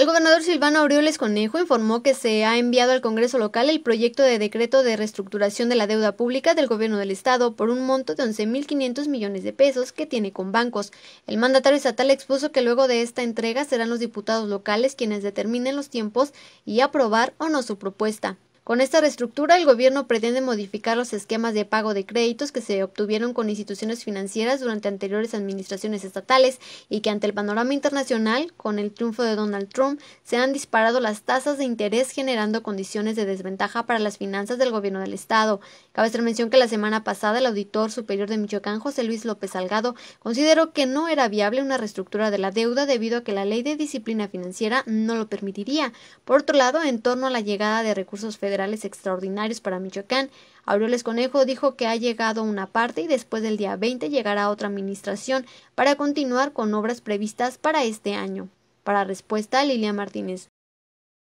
El gobernador Silvano Aureoles Conejo informó que se ha enviado al Congreso local el proyecto de decreto de reestructuración de la deuda pública del gobierno del Estado por un monto de 11.500 millones de pesos que tiene con bancos. El mandatario estatal expuso que luego de esta entrega serán los diputados locales quienes determinen los tiempos y aprobar o no su propuesta. Con esta reestructura, el gobierno pretende modificar los esquemas de pago de créditos que se obtuvieron con instituciones financieras durante anteriores administraciones estatales y que ante el panorama internacional, con el triunfo de Donald Trump, se han disparado las tasas de interés generando condiciones de desventaja para las finanzas del gobierno del Estado. Cabe hacer mención que la semana pasada el auditor superior de Michoacán, José Luis López Salgado, consideró que no era viable una reestructura de la deuda debido a que la ley de disciplina financiera no lo permitiría. Por otro lado, en torno a la llegada de recursos federales, extraordinarios para Michoacán. Aureoles Conejo dijo que ha llegado una parte y después del día 20 llegará otra administración para continuar con obras previstas para este año. Para respuesta, Lilia Martínez.